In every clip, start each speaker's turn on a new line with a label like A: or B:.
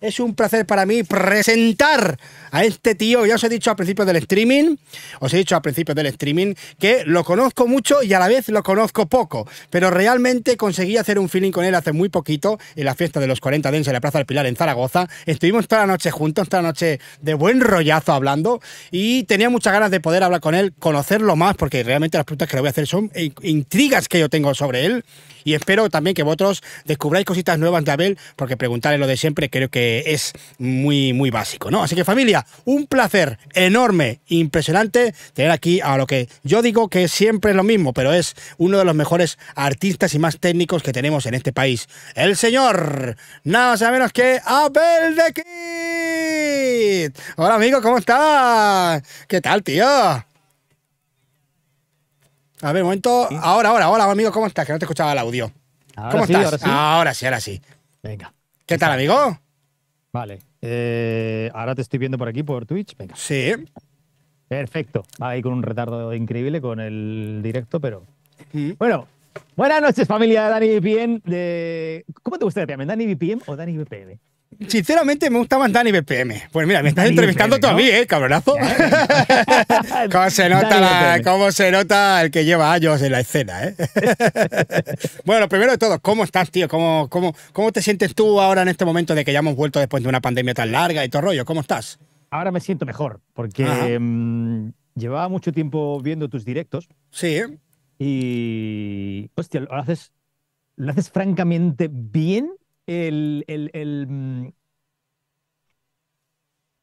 A: es un placer para mí presentar a este tío. Ya os he dicho al principio del streaming, os he dicho al principio del streaming que lo conozco mucho y a la vez lo conozco poco, pero realmente conseguí hacer un feeling con él hace muy poquito en la fiesta de los 40 Dens en la Plaza del Pilar en Zaragoza. Estuvimos toda la noche juntos, toda la noche de buen rollazo hablando y tenía muchas ganas de poder hablar con él, conocerlo más, porque realmente las preguntas que le voy a hacer son intrigas que yo tengo sobre él y espero también que vosotros descubráis cositas nuevas de Abel, porque preguntarle lo de siempre creo que es muy, muy básico, ¿no? Así que familia, un placer enorme, impresionante tener aquí a lo que yo digo que siempre es lo mismo, pero es uno de los mejores artistas y más técnicos que tenemos en este país, el señor, nada más menos que Abel de Kid. Hola amigo, ¿cómo estás? ¿Qué tal, tío? A ver, momento. Ahora, ahora, hola, amigo, ¿cómo
B: estás? Que no te escuchaba el audio. ¿Cómo estás? Ahora sí. ahora sí. Venga. ¿Qué tal, amigo? Vale. Eh, ahora te estoy viendo por aquí, por Twitch. Venga. Sí. Perfecto. Ahí con un retardo increíble con el directo, pero. Bueno, buenas noches, familia Dani VPN. ¿Cómo te gusta el ¿Dani VPN o Dani VPN?
A: Sinceramente me gustaban Dani BPM. Pues mira, me estás entrevistando tú a mí, ¿eh, cabronazo? ¿Cómo, se nota el que lleva años en la escena, eh? bueno, primero de todo, ¿cómo estás, tío? ¿Cómo, cómo, cómo te sientes tú ahora en este momento de que ya hemos vuelto después de una pandemia tan larga y todo rollo? ¿Cómo estás? Ahora me siento mejor,
B: porque mm, llevaba mucho tiempo viendo tus directos. Sí. Y, hostia, lo haces, lo haces francamente bien el, mm,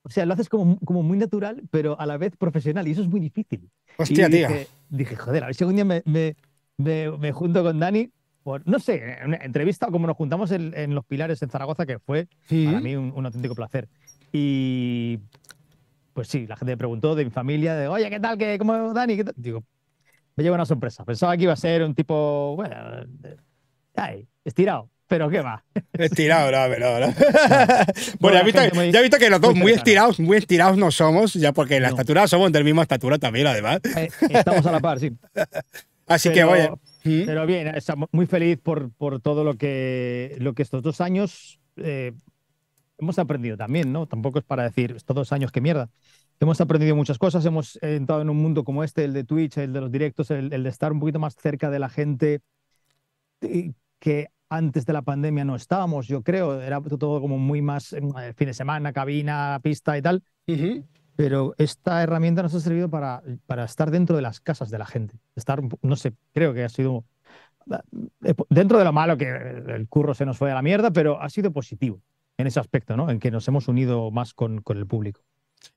B: o sea, lo haces como, muy natural, pero a la vez profesional, y eso es muy difícil. Hostia, tío. dije, joder, a ver si algún día me, junto con Dani, por, no sé, en una entrevista, o como nos juntamos en, Los Pilares en Zaragoza, que fue para mí un, auténtico placer. Y pues sí, la gente me preguntó de mi familia, de, oye, ¿qué tal? ¿Cómo ¿Cómo Dani? Digo, me lleva una sorpresa. Pensaba que iba a ser un tipo, bueno, ay, estirado. Pero qué va. Estirado, no, pero
A: bueno, ya he visto que los dos muy, estirados, muy estirados no somos, ya porque en la estatura somos del mismo estatura también, además. Eh, estamos a la par, sí.
B: Así que oye. ¿Mm? Pero bien, estamos muy feliz por, todo lo que, lo que estos dos años eh, hemos aprendido también, ¿no? Tampoco es para decir estos dos años que mierda. Hemos aprendido muchas cosas, hemos entrado en un mundo como este, el de Twitch, el de los directos, el de estar un poquito más cerca de la gente eh, que antes de la pandemia no estábamos, yo creo. Era todo como muy más eh, fin de semana, cabina, pista y tal. Pero esta herramienta nos ha servido para, para estar dentro de las casas de la gente. Estar, no sé, creo que ha sido. Eh, eh, dentro de lo malo que el curro se nos fue a la mierda, pero ha sido positivo en ese aspecto, ¿no? En que nos hemos unido más con, con el público.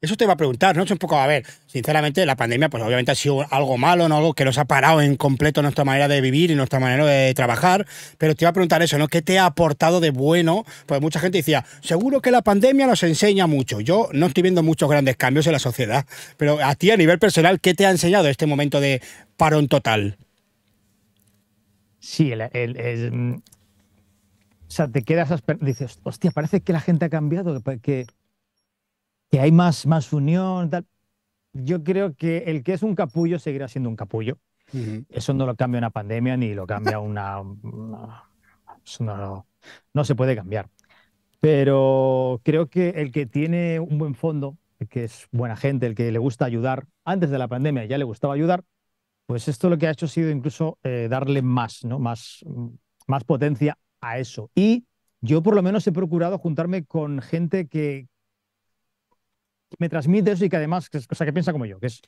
B: Eso te va a preguntar, ¿no? Es un poco, a ver,
A: sinceramente, la pandemia, pues obviamente ha sido algo malo, ¿no? Algo que nos ha parado en completo nuestra manera de vivir y nuestra manera de trabajar. Pero te iba a preguntar eso, ¿no? ¿Qué te ha aportado de bueno? Pues mucha gente decía, seguro que la pandemia nos enseña mucho. Yo no estoy viendo muchos grandes cambios en la sociedad, pero a ti, a nivel personal, ¿qué te ha enseñado este momento de parón total?
B: Sí, el, mm, o sea, te quedas, dices, hostia, parece que la gente ha cambiado, que que hay más, más unión, Yo creo que el que es un capullo seguirá siendo un capullo. Eso no lo cambia una pandemia ni lo cambia una... no, se puede cambiar. Pero creo que el que tiene un buen fondo, el que es buena gente, el que le gusta ayudar, antes de la pandemia ya le gustaba ayudar, pues esto lo que ha hecho ha sido incluso eh, darle más, ¿no? Más, más potencia a eso. Y yo por lo menos he procurado juntarme con gente que, me transmite eso y que además, que es cosa que piensa como yo, que es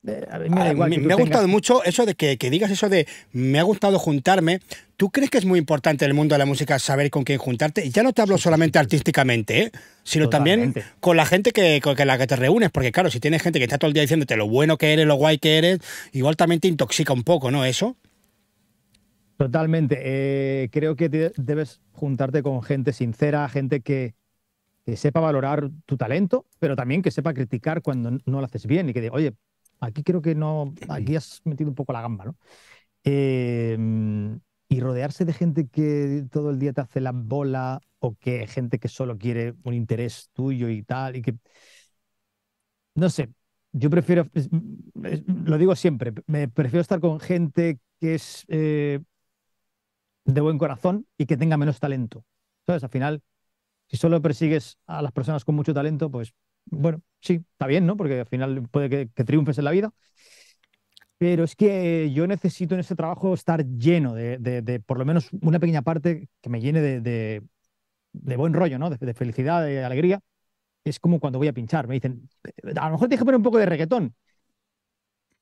B: me, ha gustado
A: mucho eso de que, digas eso de me ha gustado juntarme. ¿Tú crees que es muy importante en el mundo de la música saber con quién juntarte? Y ya no te hablo solamente artísticamente, ¿eh? sino también con la gente que, con la que te reúnes. Porque claro, si tienes gente que está todo el día diciéndote lo bueno que eres, lo guay que eres, igual también te intoxica un poco, ¿no? Eso.
B: Totalmente. Eh, creo que debes juntarte con gente sincera, gente que, que sepa valorar tu talento, pero también que sepa criticar cuando no lo haces bien y que diga, oye, aquí creo que no, aquí has metido un poco la gamba, ¿no? Eh, y rodearse de gente que todo el día te hace la bola o que gente que solo quiere un interés tuyo y tal, y que... No sé, yo prefiero, lo digo siempre, me prefiero estar con gente que es eh, de buen corazón y que tenga menos talento. ¿Sabes? Al final, si solo persigues a las personas con mucho talento, pues bueno, sí, está bien, ¿no? Porque al final puede que, triunfes en la vida. Pero es que yo necesito en este trabajo estar lleno de, de, de por lo menos una pequeña parte que me llene de, de buen rollo, ¿no? De, felicidad, de alegría. Es como cuando voy a pinchar, me dicen, a lo mejor te que poner un poco de reggaetón.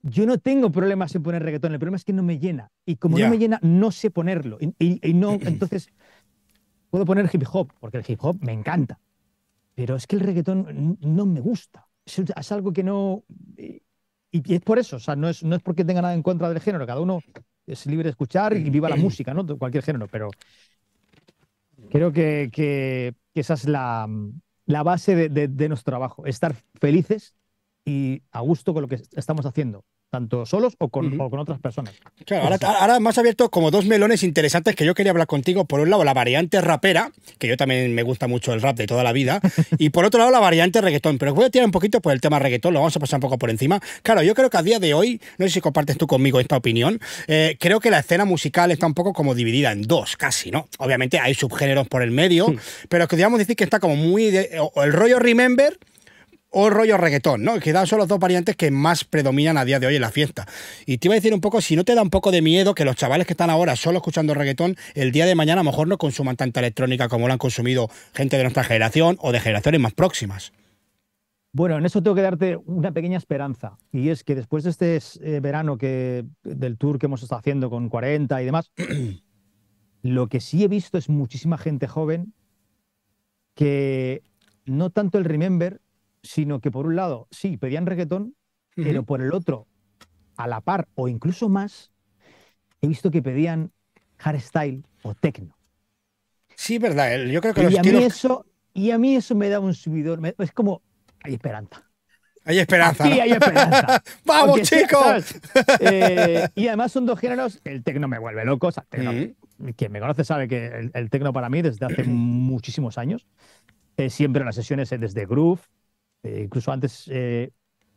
B: Yo no tengo problemas en poner reggaetón, el problema es que no me llena. Y como no me llena, no sé ponerlo. Y, y no, entonces Puedo poner hip hop, porque el hip hop me encanta. Pero es que el reggaetón no me gusta. Es, algo que no. Y, es por eso, o sea, no es, no es porque tenga nada en contra del género. Cada uno es libre de escuchar y viva la música, ¿no? Cualquier género, pero creo que, esa es la, la base de nuestro trabajo. Estar felices y a gusto con lo que estamos haciendo tanto solos o con, otras personas. Claro,
A: ahora, ahora, más abierto como dos melones interesantes que yo quería hablar contigo. Por un lado, la variante rapera, que yo también me gusta mucho el rap de toda la vida, y por otro lado, la variante reggaetón. Pero voy a tirar un poquito por el tema reggaetón, lo vamos a pasar un poco por encima. Claro, yo creo que a día de hoy, no sé si compartes tú conmigo esta opinión, eh, creo que la escena musical está un poco como dividida en dos, casi, ¿no? Obviamente hay subgéneros por el medio, pero que digamos decir que está como muy... De, el rollo Remember o rollo reggaetón, ¿no? Que son los dos variantes que más predominan a día de hoy en la fiesta. Y te iba a decir un poco, si no te da un poco de miedo que los chavales que están ahora solo escuchando reggaetón, el día de mañana a lo mejor no consuman tanta electrónica como lo han consumido gente de nuestra generación o de generaciones más próximas.
B: Bueno, en eso tengo que darte una pequeña esperanza, y es que después de este eh, verano que, del tour que hemos estado haciendo con 40 y demás, lo que sí he visto es muchísima gente joven que no tanto el remember, sino que por un lado, sí, pedían reggaetón, pero por el otro, a la par o incluso más, he visto que pedían hardstyle o techno. Sí, verdad, yo creo que y a mí eso Y a mí eso me da un subidor, es como, hay esperanza. Hay esperanza. Sí, hay esperanza. ¡Vamos, chicos! Eh, y además son dos géneros, el techno me vuelve loco, quien me conoce sabe que el, tecno techno para mí desde hace muchísimos años, eh, siempre en las sesiones eh, desde groove, eh, incluso antes eh,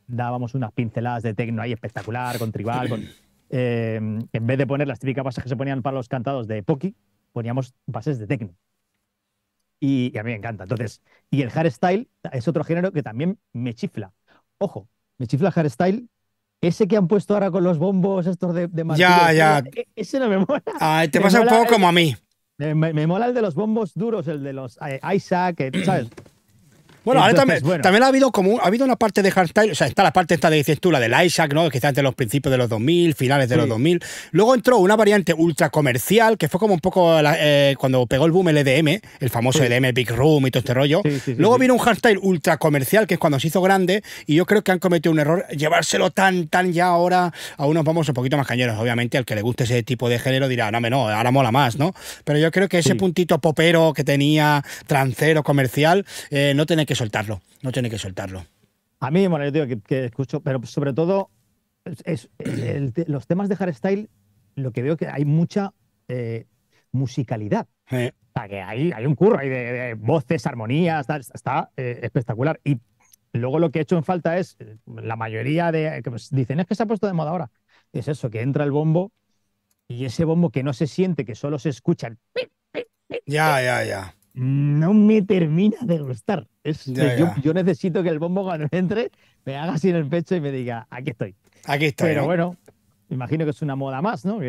B: dábamos unas pinceladas de tecno ahí espectacular, con tribal, con, eh, en vez de poner las típicas bases que se ponían para los cantados de Poki, poníamos bases de tecno. Y, a mí me encanta. Entonces, y el hardstyle es otro género que también me chifla. Ojo, me chifla Hairstyle. Ese que han puesto ahora con los bombos estos de, de Ya, ya. E-, ese no me mola. te pasa un poco como a mí. Me, me, mola el de los bombos duros, el de los Isaac, ¿sabes? Bueno, ahora también,
A: ha habido como ha habido una parte de hardstyle, o sea, está la parte esta de dices tú, la del Isaac, ¿no? Quizás de los principios de los 2000, finales de los 2000. Luego entró una variante ultra comercial, que fue como un poco eh, cuando pegó el boom el EDM, el famoso EDM Big Room y todo este rollo. Luego vino un hardstyle ultra comercial, que es cuando se hizo grande, y yo creo que han cometido un error llevárselo tan, tan ya ahora a unos vamos un poquito más cañeros. Obviamente, al que le guste ese tipo de género dirá, no, me no, ahora mola más, ¿no? Pero yo creo que ese puntito popero que tenía, trancero, comercial,
B: eh, no tiene que soltarlo, no tiene que soltarlo. A mí, bueno, yo digo que, escucho, pero sobre todo es, los temas de hardstyle, lo que veo que hay mucha eh, musicalidad. que hay, hay un curro hay de, voces, armonías, está, está eh, espectacular. Y luego lo que he hecho en falta es eh, la mayoría de. Pues, dicen, es que se ha puesto de moda ahora. Es eso, que entra el bombo y ese bombo que no se siente, que solo se escucha. El... Ya, ya, ya. No me termina de gustar yo, necesito que el bombo cuando entre me haga así en el pecho y me diga, aquí estoy. Aquí estoy. Pero bueno, imagino que es una moda más, ¿no?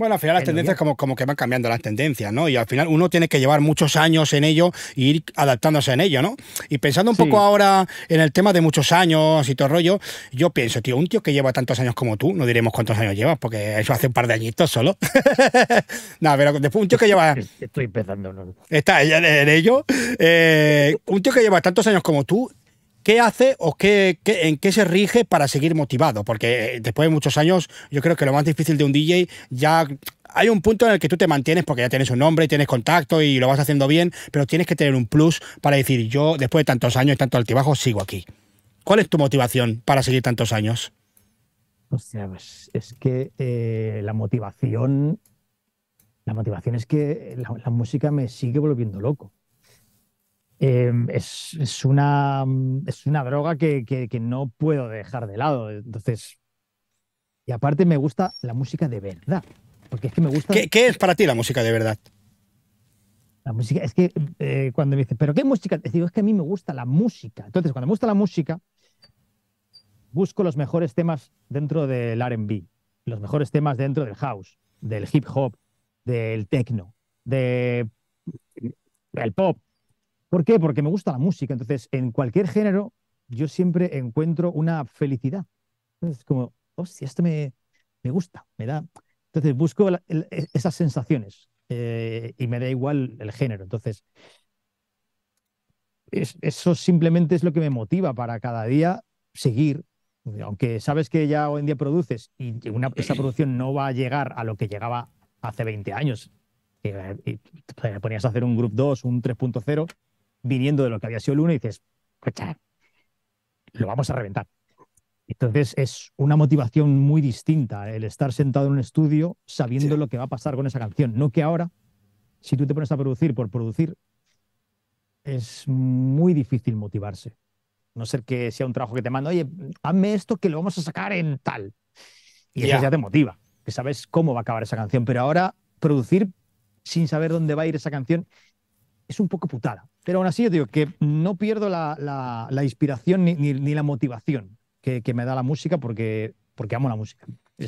B: Bueno, al final las tendencias
A: como, como que van cambiando las tendencias, ¿no? Y al final uno tiene que llevar muchos años en ello e ir adaptándose en ello, ¿no? Y pensando un poco ahora en el tema de muchos años y todo el rollo, yo pienso, tío, un tío que lleva tantos años como tú, no diremos cuántos años llevas, porque eso hace un par de añitos solo. no, pero después un tío que lleva...
B: Estoy empezando, ¿no?
A: Está en ello. Eh, un tío que lleva tantos años como tú, ¿Qué hace o qué, en qué se rige para seguir motivado? Porque eh, después de muchos años, yo creo que lo más difícil de un DJ ya hay un punto en el que tú te mantienes porque ya tienes un nombre, y tienes contacto y lo vas haciendo bien, pero tienes que tener un plus para decir, yo después de tantos años y tanto altibajo sigo aquí. ¿Cuál es tu motivación para seguir tantos
B: años? Hostia, pues, es que eh, la motivación, la motivación es que la música me sigue volviendo loco. Em, es, es, una, droga que, no puedo dejar de lado. Entonces, y aparte me gusta la música de verdad. Porque me gusta.
A: ¿Qué, es para ti la música de verdad?
B: La música, es que eh, cuando me dicen, ¿pero qué música? te Digo, es que a mí me gusta la música. Entonces, cuando me gusta la música, busco los mejores temas dentro del RB, los mejores temas dentro del house, del hip hop, del techno, del pop, ¿Por qué? Porque me gusta la música. Entonces, en cualquier género, yo siempre encuentro una felicidad. Es como, hostia, esto me, me gusta, me da. Entonces, busco e, esas sensaciones eh, y me da igual el género. Entonces, eso simplemente es lo que me motiva para cada día seguir. Aunque sabes que ya hoy en día produces y una, esa producción no va a llegar a lo que llegaba hace 20 años, eh, Te ponías a hacer un Group 2, un 3.0 viniendo de lo que había sido el 1 y dices, lo vamos a reventar. Entonces es una motivación muy distinta el estar sentado en un estudio sabiendo lo que va a pasar con esa canción. No que ahora, si tú te pones a producir por producir, es muy difícil motivarse. No ser que sea un trabajo que te manda, oye, hazme esto que lo vamos a sacar en tal. Y eso ya te motiva, que sabes cómo va a acabar esa canción. Pero ahora producir sin saber dónde va a ir esa canción es un poco putada. Pero aún así, yo digo que no pierdo la, inspiración ni, la motivación que, me da la música porque, porque amo la música.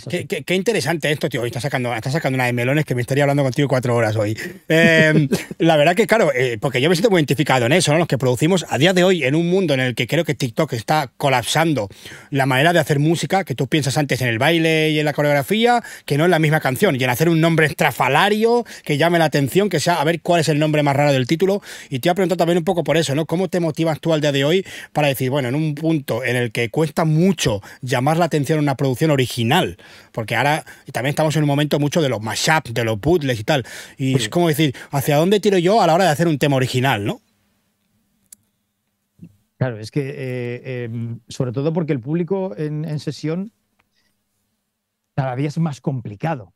A: Qué, interesante esto, tío. Estás sacando, está sacando una de melones que me estaría hablando contigo cuatro horas hoy. Em, la verdad que, claro, eh, porque yo me siento muy identificado en eso, ¿no? Los que producimos a día de hoy en un mundo en el que creo que TikTok está colapsando la manera de hacer música, que tú piensas antes en el baile y en la coreografía, que no es la misma canción, y en hacer un nombre estrafalario que llame la atención, que sea a ver cuál es el nombre más raro del título. Y te voy a preguntar también un poco por eso, ¿no? ¿Cómo te motivas tú al día de hoy para decir, bueno, en un punto en el que cuesta mucho llamar la atención a una producción original? Porque ahora también estamos en un momento mucho de los mashups, de los putles y tal. Y pues es como decir, ¿hacia dónde tiro yo a la hora de hacer un tema original, no?
B: Claro, es que eh, em, sobre todo porque el público en, sesión cada es más complicado.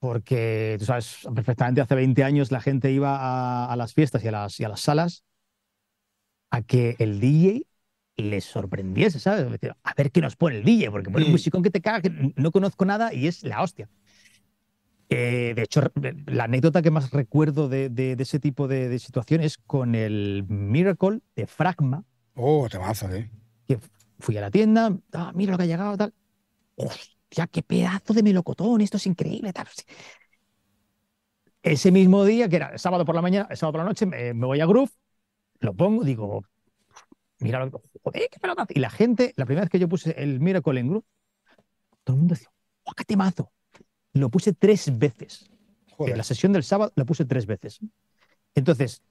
B: Porque tú sabes perfectamente, hace 20 años la gente iba a, las fiestas y a las, y a las salas a que el DJ les sorprendiese, ¿sabes? A ver qué nos pone el DJ, porque pone un mm. musicón que te caga, que no conozco nada y es la hostia. Eh, de hecho, la anécdota que más recuerdo de, ese tipo de, situaciones es con el Miracle de Fragma. Oh, te vas eh. Que fui a la tienda, ah, mira lo que ha llegado, tal. Hostia, qué pedazo de melocotón, esto es increíble, tal. Ese mismo día, que era sábado por la mañana, sábado por la noche, me voy a Groove, lo pongo, digo, mira Y la gente, la primera vez que yo puse el Miracle en Group, todo el mundo decía, ¡oh, qué Lo puse tres veces. En la sesión del sábado lo puse tres veces. Entonces,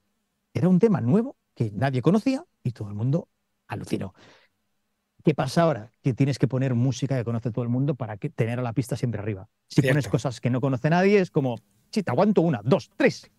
B: era un tema nuevo que nadie conocía y todo el mundo alucinó. ¿Qué pasa ahora? Que tienes que poner música que conoce todo el mundo para que, tener a la pista siempre arriba. Si pones cosas que no conoce nadie, es como, si te aguanto una, dos, tres.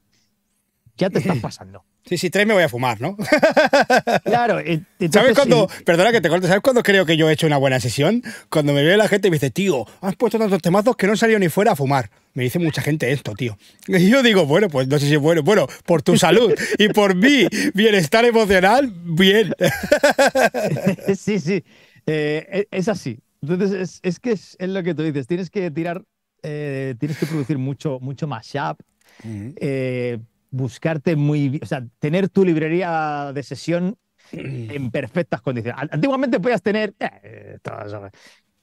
B: Ya te estás pasando.
A: Sí, sí, tres me voy a fumar, ¿no? Claro. Eh, ¿Sabes cuando, perdona que te corte, ¿sabes cuándo creo que yo he hecho una buena sesión? Cuando me ve la gente y me dice, tío, has puesto tantos temazos que no salió salido ni fuera a fumar. Me dice mucha gente esto, tío. Y yo digo, bueno, pues no sé si es bueno. Bueno, por tu salud y por mi bienestar
B: emocional, bien. Sí, sí. Eh, e, es así. Entonces, es, que es, lo que tú dices. Tienes que tirar, eh, tienes que producir mucho, mucho más Uh buscarte muy, o sea, tener tu librería de sesión en perfectas condiciones. Antiguamente podías tener, eh,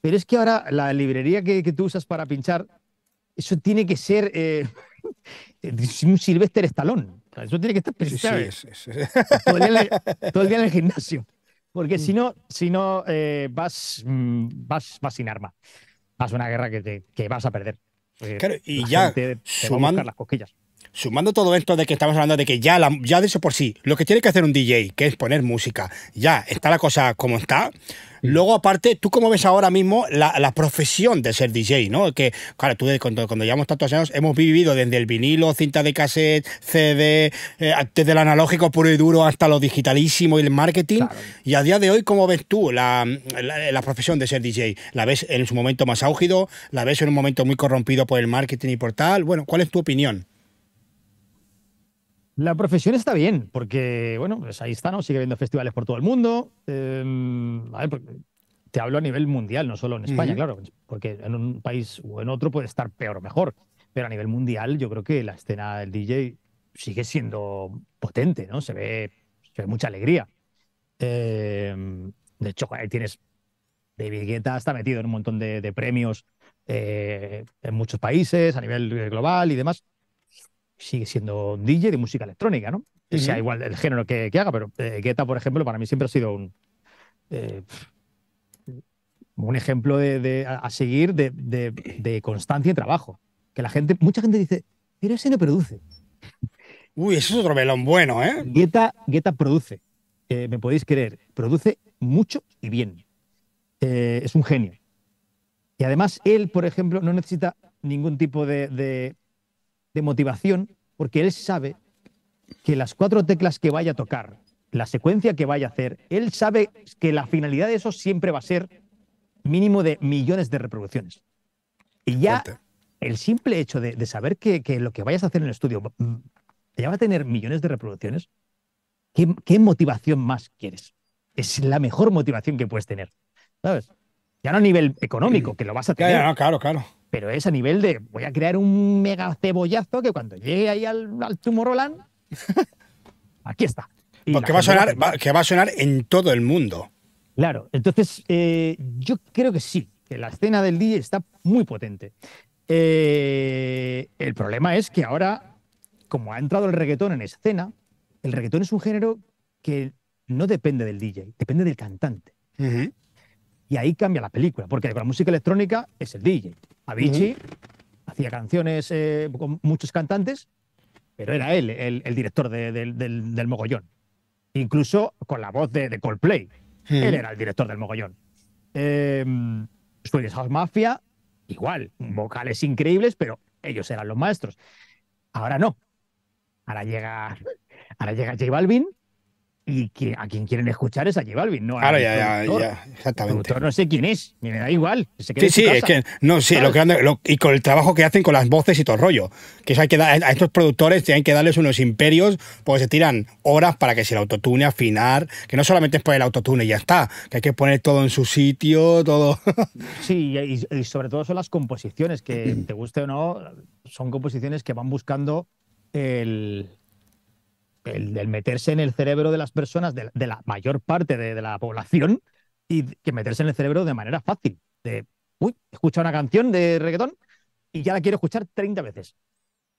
B: pero es que ahora la librería que, que, tú usas para pinchar, eso tiene que ser eh, un Sylvester Estalón. Eso tiene que estar pensado. Sí, todo, el día en el gimnasio. Porque mm. si no, si no eh, vas, mm, vas, vas sin arma. Vas a una guerra que, te, que vas a perder. claro, y ya sumando, las cosquillas
A: sumando todo esto de que estamos hablando de que ya, ya de eso por sí, lo que tiene que hacer un DJ, que es poner música, ya está la cosa como está. Mm. Luego, aparte, ¿tú cómo ves ahora mismo la, profesión de ser DJ? ¿no? Que, claro, tú cuando, cuando, llevamos tantos años hemos vivido desde el vinilo, cinta de cassette, CD, eh, desde el analógico puro y duro hasta lo digitalísimo y el marketing. Y a día de hoy, ¿cómo ves tú la, profesión de ser DJ? ¿La ves en su momento más álgido? ¿La ves en un momento muy corrompido por el marketing y por tal? Bueno, ¿cuál es tu opinión?
B: La profesión está bien, porque, bueno, pues ahí está, ¿no? Sigue viendo festivales por todo el mundo. Em, te hablo a nivel mundial, no solo en España, claro, porque en un país o en otro puede estar peor o mejor. Pero a nivel mundial, yo creo que la escena del DJ sigue siendo potente, ¿no? Se ve, mucha alegría. Em, de hecho, ahí tienes. David Guetta está metido en un montón de, premios eh, en muchos países, a nivel eh, global y demás sigue siendo DJ de música electrónica, ¿no? Sea igual el género que, haga, pero eh, Guetta, por ejemplo, para mí siempre ha sido un. Eh, un ejemplo a seguir de, constancia y trabajo. Que la gente, mucha gente dice, pero ese no produce. Uy, eso es otro melón bueno, ¿eh? Guetta, produce. Eh, me podéis creer, produce mucho y bien. es un genio. Y además, él, por ejemplo, no necesita ningún tipo de, motivación, porque él sabe que las cuatro teclas que vaya a tocar, la secuencia que vaya a hacer, él sabe que la finalidad de eso siempre va a ser mínimo de millones de reproducciones. Y ya el simple hecho de, saber que, lo que vayas a hacer en el estudio ya mm, va a tener millones de reproducciones, ¿qué, motivación más quieres? Es la mejor motivación que puedes tener, ¿sabes? Ya no a nivel económico, que lo vas a tener. claro, claro pero es a nivel de voy a crear un mega cebollazo que cuando llegue ahí al, al Roland, aquí está. Porque va a sonar, que va a sonar
A: en todo el mundo.
B: Claro, entonces eh, yo creo que sí, que la escena del DJ está muy potente. Eh, el problema es que ahora, como ha entrado el reggaetón en escena, el reggaetón es un género que no depende del DJ, depende del cantante. Y ahí cambia la película, porque con la música electrónica es el DJ. Avicii hacía canciones eh, con muchos cantantes, pero era él el, director del, mogollón. Incluso con la voz de, Coldplay. Él era el director del mogollón. Eh, House Mafia, igual, vocales increíbles, pero ellos eran los maestros. Ahora no. Ahora llega, ahora llega J Balvin y que, a quien quieren escuchar es a J Balvin, no claro, ya, ya, ya, exactamente. no sé quién es, me da igual. sí, sí, es que
A: no, sí, lo que y con el trabajo que hacen con las voces y todo el rollo, que, que a estos productores tienen que darles unos imperios, porque se tiran horas para que se el autotune, afinar, que no solamente es poner el autotune y ya está, que hay que poner todo en su sitio, todo.
B: sí, y sobre todo son las composiciones que te guste o no, son composiciones que van buscando el, el, meterse en el cerebro de las personas, de, la mayor parte de, la población, y que meterse en el cerebro de manera fácil. De, uy, escucha una canción de reggaetón y ya la quiero escuchar 30 veces.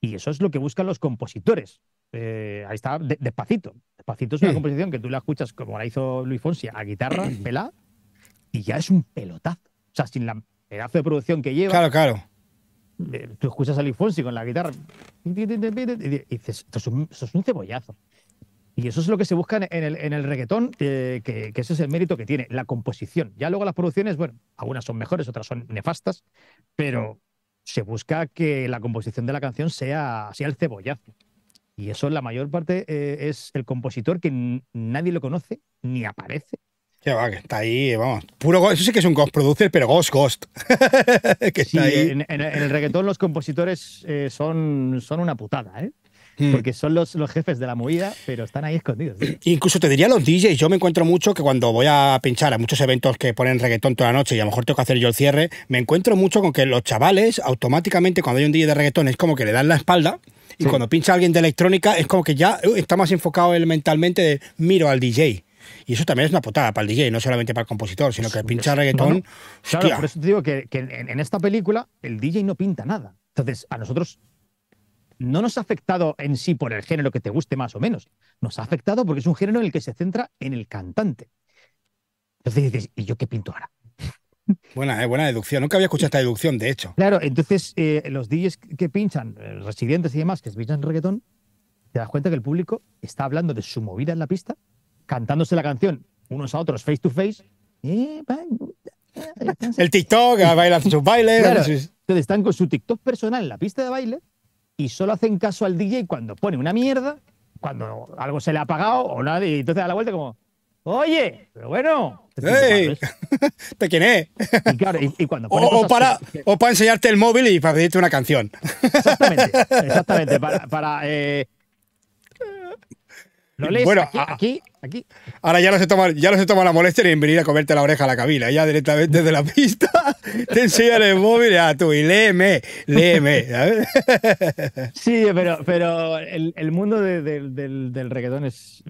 B: Y eso es lo que buscan los compositores. Eh, ahí está, despacito. Despacito es una composición que tú la escuchas como la hizo Luis Fonsi a guitarra, pelá, y ya es un pelotazo. O sea, sin la pedazo de producción que lleva. Claro, claro. Mm. Eh, tú escuchas a Luis Fonsi con la guitarra y dices, esto es un, cebollazo. Y eso es lo que se busca en el, en reggaetón, que, ese es el mérito que tiene, la composición. Ya luego las producciones, bueno, algunas son mejores, otras son nefastas, pero se busca que la composición de la canción sea, sea el cebollazo. Y eso en la mayor parte eh, es el compositor que nadie lo conoce, ni aparece, va, está ahí, eh, vamos.
A: Puro Eso sí que es un ghost producer, pero ghost, ghost.
B: en, el reggaetón los compositores eh, son, son una putada, ¿eh? Hmm. Porque son los, los, jefes de la movida, pero están ahí escondidos. Incluso
A: te diría los DJs, yo me encuentro mucho que cuando voy a pinchar a muchos eventos que ponen reggaetón toda la noche y a lo mejor tengo que hacer yo el cierre, me encuentro mucho con que los chavales automáticamente cuando hay un DJ de reggaetón es como que le dan la espalda. Y cuando pincha alguien de electrónica es como que ya está más enfocado él mentalmente de miro al DJ. Y eso también es una potada para el DJ, no solamente para el compositor, sino que pincha reggaetón. Claro, por
B: eso te digo que, en, esta película el DJ no pinta nada. Entonces, a nosotros no nos ha afectado en sí por el género que te guste más o menos. Nos ha afectado porque es un género en el que se centra en el cantante. Entonces dices, ¿y yo qué pinto ahora? Buena, eh, buena deducción. Nunca había escuchado esta deducción, de hecho. Claro, entonces eh, los DJs que pinchan, eh, residentes y demás, que pinchan reggaetón, te das cuenta que el público está hablando de su movida en la pista cantándose la canción unos a otros face to face. El TikTok, bailan sus bailes. entonces están con su TikTok personal en la pista de baile y solo hacen caso al DJ cuando pone una mierda, cuando algo se le ha apagado o nada, Y entonces da la vuelta como, oye, pero bueno. ¿Te quién es?
A: o, para, enseñarte el móvil y para pedirte una canción. Exactamente,
B: exactamente. Para. Eh, ¿Lo lees? Bueno, aquí aquí.
A: Ahora ya no se toma, ya no se toma la molestia ni en venir a comerte la oreja a la cabina, ya directamente desde la pista te enseñan el móvil a ah, y léeme, léeme.
B: Sí, pero, pero el, mundo del, del, reggaetón es,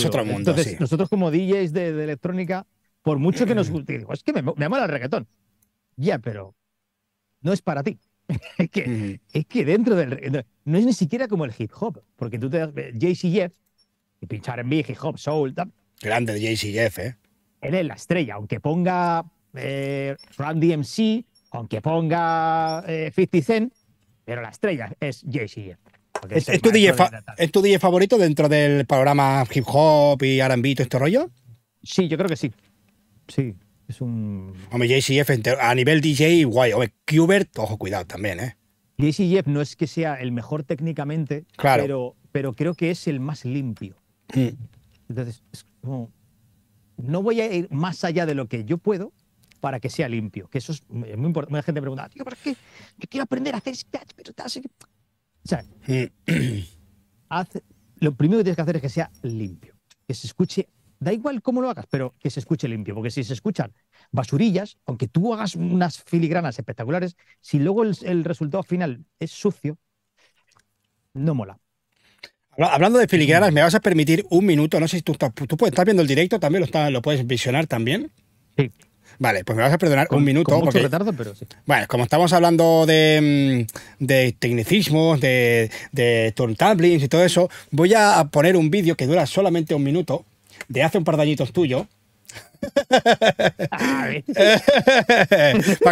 B: otro, mundo. nosotros como DJs de, electrónica, por mucho que nos guste, es que me, me el reggaetón. Ya, pero no es para ti. es, que, dentro del. No es ni siquiera como el hip hop, porque tú te Jay-Z Jeff y pinchar en Big, hip hop, soul. Tal. Grande JC Jeff, ¿eh? Él es la estrella, aunque ponga randy eh, Run DMC, aunque ponga 50 eh, Cent, pero la estrella es JCF. Eh. ¿Es,
A: tu DJ favorito dentro del programa hip hop y RB todo este rollo? Sí, yo creo que sí. Sí, es un. Hombre, JCF a nivel DJ, guay. Hombre, Qbert, ojo, cuidado también, ¿eh?
B: JCF no es que sea el mejor técnicamente, pero, pero creo que es el más limpio. Entonces, no voy a ir más allá de lo que yo puedo para que sea limpio, que eso es muy importante. Mucha gente me pregunta, tío, ¿para qué? Yo quiero aprender a hacer sketch, pero O sea, lo primero que tienes que hacer es que sea limpio, que se escuche, da igual cómo lo hagas, pero que se escuche limpio, porque si se escuchan basurillas, aunque tú hagas unas filigranas espectaculares, si luego el, el resultado final es sucio, no mola.
A: Hablando de filigranas, me vas a permitir un minuto. No sé si tú, estás, puedes estar viendo el directo, también lo, puedes visionar también. Vale, pues me vas a perdonar un minuto. Con pero sí. Bueno, como estamos hablando de, mm, tecnicismos, de, de turntablings y todo eso, voy a poner un vídeo que dura solamente un minuto, de hace un par de añitos tuyo.
B: Para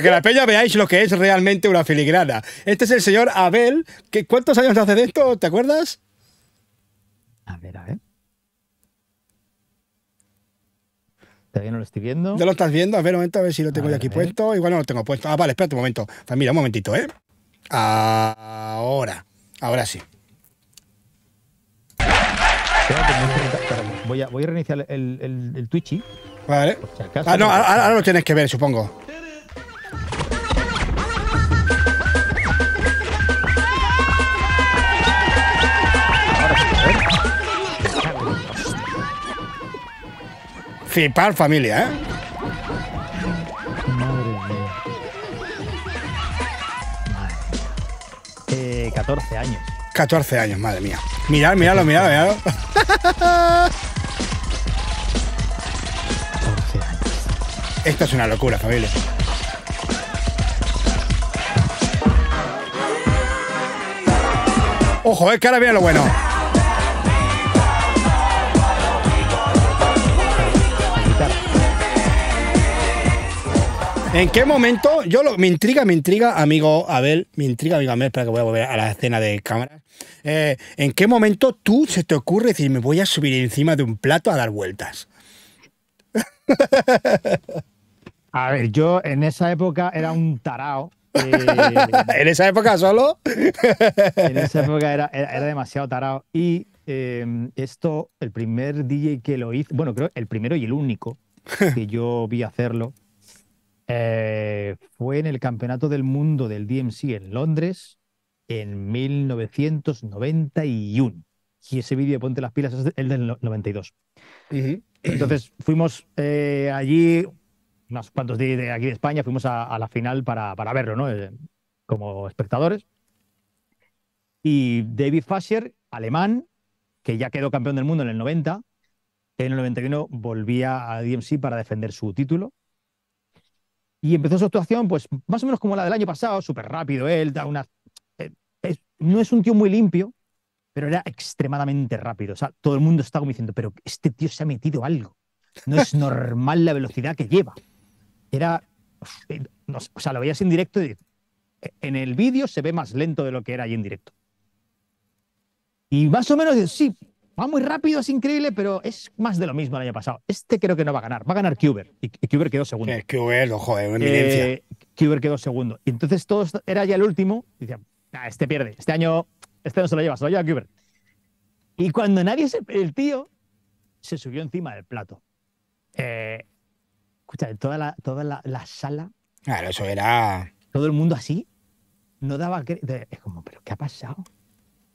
A: que la peña veáis lo que es realmente una filigrana. Este es el señor Abel. Que, ¿Cuántos años hace de esto? ¿Te acuerdas? A ver, a ver. Todavía no lo estoy viendo. Ya lo estás viendo. A ver, un momento, a ver si lo tengo yo aquí puesto. Igual no lo tengo puesto. Ah, vale, espérate un momento. Ah, mira, un momentito, ¿eh?
B: Ahora. Ahora sí. Voy a, reiniciar el, Twitchy. Vale. Ah, ahora, lo tienes
A: que ver, supongo. flipar, familia, ¿eh? Madre mía. Madre mía. Eh, 14 años. 14 años, madre mía. Mirad, miradlo, miradlo, miradlo. 14 años. Esto es una locura, familia. Ojo, es eh, que ahora viene lo bueno. ¿En qué momento? Yo lo, me intriga, me intriga, amigo Abel, me intriga, amigo Abel, espera que voy a volver a la escena de cámara. Eh, ¿En qué momento tú se te ocurre decir, me voy a subir encima de un plato a dar vueltas?
B: A ver, yo en esa época era un tarao. ¿En esa época solo? en esa época era, demasiado tarao. Y eh, esto, el primer DJ que lo hizo, bueno, creo el primero y el único que yo vi hacerlo eh, fue en el Campeonato del Mundo del DMC en Londres en 1991. Y ese vídeo Ponte las Pilas es el del 92. Entonces fuimos eh, allí, unos cuantos días de aquí de España, fuimos a, la final para, para verlo, ¿no? Eh, como espectadores. Y David Fasher, alemán, que ya quedó campeón del mundo en el 90, en el 91 volvía al DMC para defender su título y empezó su actuación, pues más o menos como la del año pasado, súper rápido. Él da una. Eh, no es un tío muy limpio, pero era extremadamente rápido. O sea, todo el mundo estaba como diciendo, pero este tío se ha metido algo. No es normal la velocidad que lleva. Era. Eh, o sea, lo veías en directo y e-, en el vídeo se ve más lento de lo que era allí en directo. Y más o menos, sí, Va muy rápido, es increíble, pero es más de lo mismo el año pasado. Este creo que no va a ganar. Va a ganar Kuber. Y Kuber quedó segundo. Es Cuber, ojo, es eh, eminencia. Kuber quedó segundo. Y entonces todos era ya el último. Decían, ah, este pierde. Este año, este no se lo lleva, se lo lleva Kuber." Y cuando nadie se. El tío se subió encima del plato. Eh, escucha, toda, la, toda la, sala. Claro, eso era. Todo el mundo así. No daba. Es como, ¿pero qué ha pasado?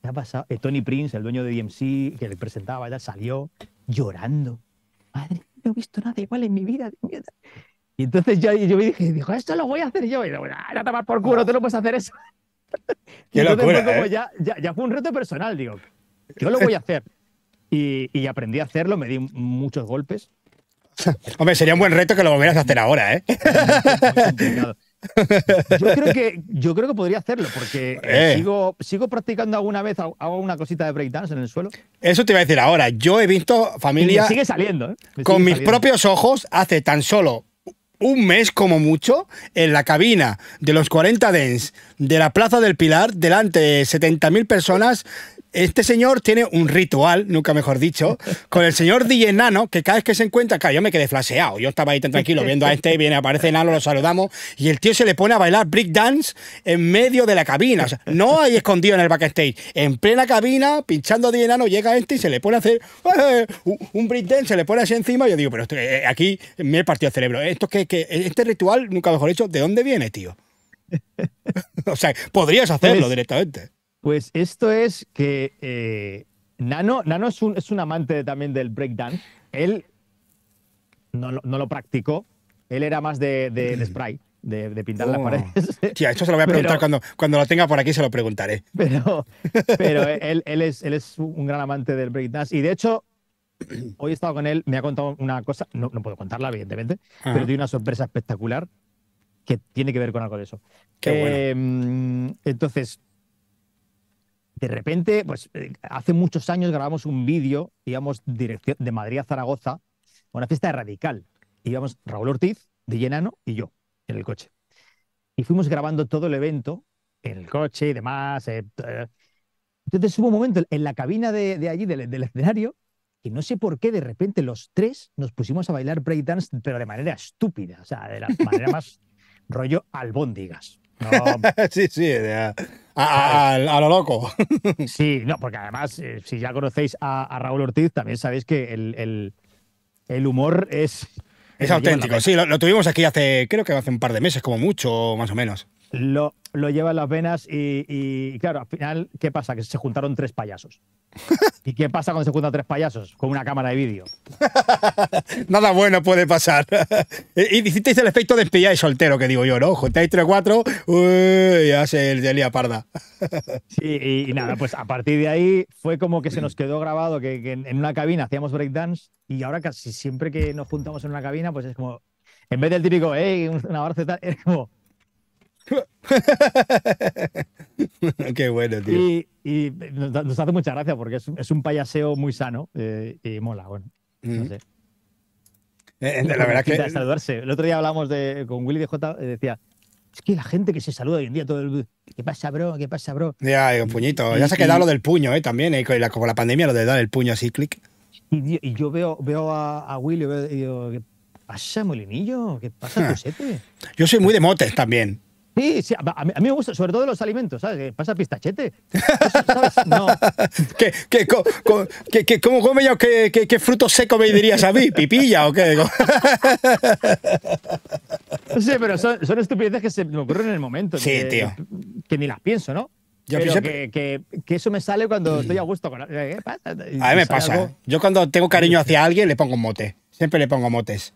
B: ¿Qué ha pasado? Eh, Tony Prince, el dueño de DMC, que le presentaba, ya salió llorando. Madre, no he visto nada igual en mi vida. Y entonces yo, me dije, dijo, esto lo voy a hacer yo. Y Ahora te tomar por culo, tú no puedes hacer eso. ¿eh? ya, fue un reto personal, digo, yo lo voy a hacer. Y, y aprendí a hacerlo, me di muchos golpes. Hombre, sería un buen reto que lo volvieras a hacer ahora, ¿eh? Yo creo que, yo creo que podría hacerlo, porque eh. sigo, practicando alguna vez, hago una cosita de breakdance en el suelo.
A: Eso te iba a decir ahora. Yo he visto familia. sigue saliendo, ¿eh? con mis propios ojos, hace tan solo un mes como mucho en la cabina de los 40 Dens de la Plaza del Pilar, delante de 70.000 personas, este señor tiene un ritual, nunca mejor dicho, con el señor DJ Nano, que cada vez que se encuentra, claro, yo me quedé flaseado. Yo estaba ahí tan tranquilo viendo a este, viene, aparece Nano, lo saludamos, y el tío se le pone a bailar dance en medio de la cabina. O sea, no ahí escondido en el backstage. En plena cabina, pinchando a DJ llega este y se le pone a hacer Un un dance, se le pone así encima. Y yo digo, pero eh, aquí me he partido el cerebro. Esto que, que, este ritual, nunca mejor dicho, ¿de dónde viene, tío? o sea, podrías hacerlo
B: directamente. Pues esto es que eh, Nano, Nano es, un, es un amante también del breakdance. Él no, lo practicó, él era más de, de, spray. De, pintar las oh. paredes.
A: Tía, esto se lo voy a preguntar cuando, lo tenga por aquí, se lo
B: preguntaré. Pero, él, es, él es un gran amante del breakdance. Y de hecho, hoy he estado con él, me ha contado una cosa, no, no puedo contarla, evidentemente, ah. pero tiene una sorpresa espectacular que tiene que ver con algo de eso. Qué em, Entonces, de repente, pues eh, hace muchos años grabamos un vídeo, íbamos dirección, de Madrid a Zaragoza, una fiesta radical. Íbamos Raúl Ortiz, de Llenano y yo, en el coche. Y fuimos grabando todo el evento, en el coche y demás. Eh, eh. entonces hubo un momento en la cabina de, allí, del, escenario, que no sé por qué de repente los tres nos pusimos a bailar breakdance, pero de manera estúpida, o sea, de la manera más rollo albóndigas. No. sí, sí, a, lo loco. sí, no, porque además, eh, si ya conocéis a, Raúl Ortiz, también sabéis que el, el, humor es. Es auténtico, sí, lo, tuvimos aquí hace, creo que hace
A: un par de meses, como mucho, más o menos
B: lo, lo lleva en las venas y, claro, al final, ¿qué pasa? Que se juntaron tres payasos. ¿Y qué pasa cuando se juntan tres payasos? Con una cámara de vídeo. Nada bueno puede pasar. Eh, y, hicisteis el efecto
A: de espía y soltero, que digo yo, ¿no? Juntáis tres o cuatro, uy, ya se lía parda.
B: sí, y, nada, pues a partir de ahí fue como que se nos quedó grabado que, en una cabina hacíamos breakdance y ahora casi siempre que nos juntamos en una cabina, pues es como, en vez del típico, hey, una barceta, es como Qué bueno, tío. Y, nos, hace mucha gracia porque es, un payaseo muy sano eh, y mola, bueno. No sé. Eh, eh, la verdad que... El otro día hablamos con Willy DJ, decía, es que la gente que se saluda hoy en día, todo el... ¿Qué pasa, bro? ¿Qué pasa, bro? Ya, un puñito. Ya se ha quedado lo del
A: puño, ¿eh? También, como la pandemia, lo de dar el puño así, clic.
B: Y, yo veo, veo a, Willy y digo, ¿qué pasa, molinillo? ¿Qué pasa, ah. Yo soy muy de motes también. Sí, sí a, mí me gusta, sobre todo los alimentos, ¿sabes? Pasa pistachete.
A: No. ¿Qué, qué, cómo come yo? fruto seco me dirías a mí? ¿Pipilla o qué?
B: sí, pero son, estupideces que se me ocurren en el momento. Sí, que, tío. Que ni las pienso, ¿no? pero que, eso me sale cuando mm. estoy a gusto. Con, ¿qué A mí me pasa. ¿eh?
A: Yo cuando tengo cariño hacia alguien le pongo un mote. Siempre le pongo motes.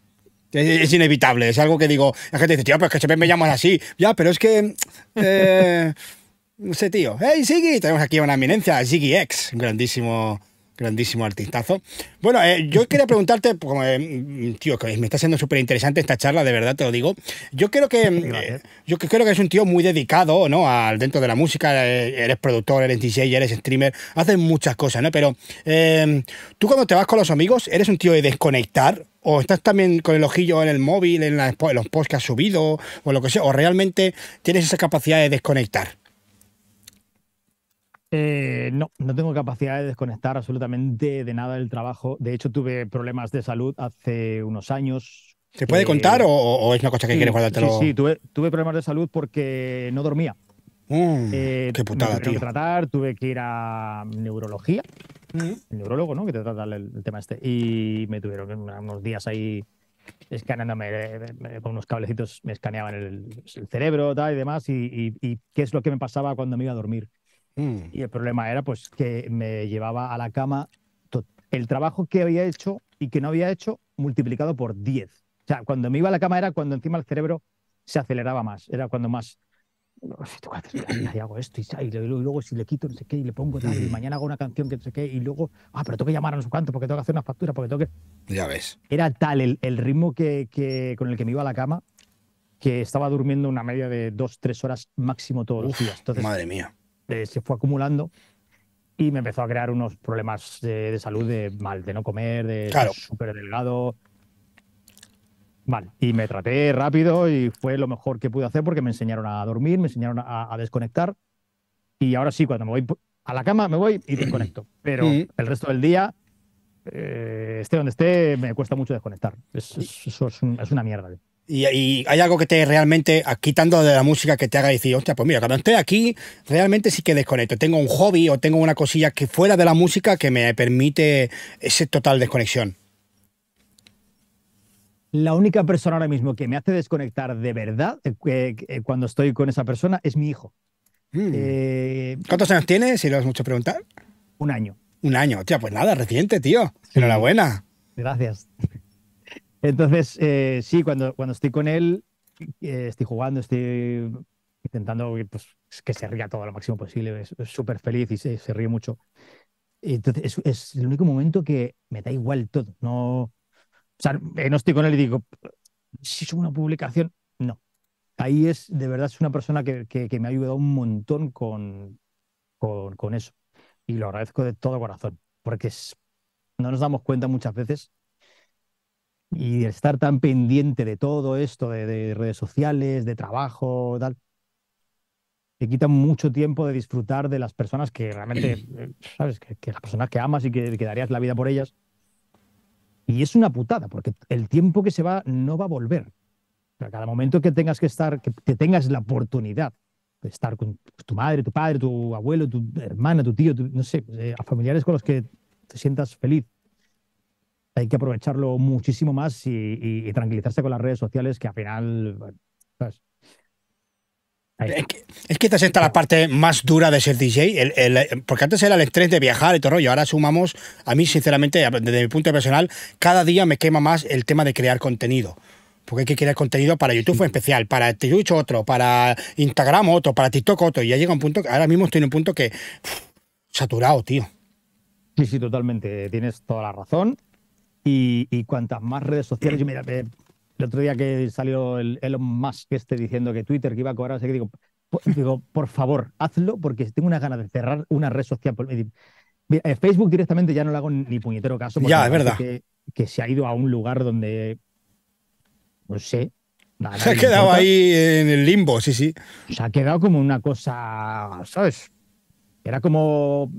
A: Es, inevitable, es algo que digo, la gente dice, tío, pero es que siempre me llamas así. Ya, pero es que... Eh, no sé, tío. ¡Hey, Ziggy! Tenemos aquí una eminencia, Ziggy X, un grandísimo grandísimo artistazo. Bueno, eh, yo quería preguntarte, eh, tío, que me está siendo súper interesante esta charla, de verdad te lo digo. Yo creo que eh, yo creo que es un tío muy dedicado, ¿no? Al dentro de la música, eres productor, eres DJ, eres streamer, haces muchas cosas, ¿no? Pero em, tú cuando te vas con los amigos, eres un tío de desconectar. ¿O estás también con el ojillo en el móvil, en, en los posts que has subido, o lo que sea? ¿O realmente tienes esa capacidad de desconectar?
B: Eh, no, no tengo capacidad de desconectar absolutamente de nada del trabajo. De hecho, tuve problemas de salud hace unos años. ¿Se puede contar o, es una cosa que quieres guardártelo? Sí, sí, tuve, problemas de salud porque no dormía. Mm, eh, qué putada, me tuve Que tratar, tuve que ir a neurología, mm. el neurólogo, ¿no? Que te trata el, tema este. Y me tuvieron unos días ahí escaneándome con eh, unos cablecitos, me escaneaban el, cerebro y demás. y qué es lo que me pasaba cuando me iba a dormir. Mm. Y el problema era pues que me llevaba a la cama el trabajo que había hecho y que no había hecho multiplicado por 10. O sea, cuando me iba a la cama era cuando encima el cerebro se aceleraba más, era cuando más... y hago esto y, y, luego si le quito no sé qué y le pongo y mm. mañana hago una canción que no sé qué y luego, ah, pero tengo que llamar a no sé cuánto porque tengo que hacer una factura, porque tengo que... Ya ves. Era tal el, ritmo que, con el que me iba a la cama que estaba durmiendo una media de dos, tres horas máximo todos los días. madre mía se fue acumulando y me empezó a crear unos problemas de, salud de mal, de no comer, de súper delgado. Vale, y me traté rápido y fue lo mejor que pude hacer porque me enseñaron a dormir, me enseñaron a, desconectar y ahora sí, cuando me voy a la cama, me voy y desconecto. Pero el resto del día, eh, esté donde esté, me cuesta mucho desconectar. Es, una mierda.
A: Y, hay algo que te realmente, ah, quitando de la música, que te haga decir, hostia, pues mira, cuando estoy aquí, realmente sí que desconecto. Tengo un hobby o tengo una cosilla que fuera de la música que me permite ese total desconexión.
B: La única persona ahora mismo que me hace desconectar de verdad eh, eh, cuando estoy con esa persona es mi hijo. Mm. Eh, ¿Cuántos años tiene? Si lo has mucho preguntar. Un año. Un año, hostia, pues nada, reciente, tío. Enhorabuena. Gracias. Entonces, eh, sí, cuando, cuando estoy con él, eh, estoy jugando, estoy intentando pues, que se ría todo lo máximo posible. Es súper feliz y se, ríe mucho. Entonces, es, el único momento que me da igual todo. No, o sea, eh, no estoy con él y digo, si es una publicación, no. Ahí es, de verdad, es una persona que, me ha ayudado un montón con, eso. Y lo agradezco de todo corazón, porque no nos damos cuenta muchas veces y estar tan pendiente de todo esto, de, redes sociales, de trabajo, tal, te quita mucho tiempo de disfrutar de las personas que realmente, eh, sabes, que, las personas que amas y que, darías la vida por ellas. Y es una putada, porque el tiempo que se va no va a volver. cada momento que tengas que estar, que, tengas la oportunidad de estar con tu madre, tu padre, tu abuelo, tu hermana, tu tío, no sé, eh, a familiares con los que te sientas feliz, hay que aprovecharlo muchísimo más y, tranquilizarse con las redes sociales, que al final. Pues,
A: es que, es esta es la parte más dura de ser DJ, porque antes era el estrés de viajar y todo rollo, ahora sumamos, a mí sinceramente, desde mi punto de personal, cada día me quema más el tema de crear contenido. Porque hay que crear contenido para YouTube en especial, para Twitch otro, para Instagram otro, para TikTok otro. Y ya llega un punto, ahora mismo estoy en un
B: punto que... saturado, tío. Sí, sí, totalmente. Tienes toda la razón. Y, cuantas más redes sociales, mira, eh, el otro día que salió el Elon Musk este diciendo que Twitter que iba a cobrar, que digo, digo, por favor, hazlo porque tengo una ganas de cerrar una red social. Eh, eh, Facebook directamente ya no le hago ni puñetero caso. ya, es verdad. Que, se ha ido a un lugar donde, no sé. Se ha quedado ahí en el limbo, sí, sí. Se ha quedado como una cosa, ¿sabes? Era como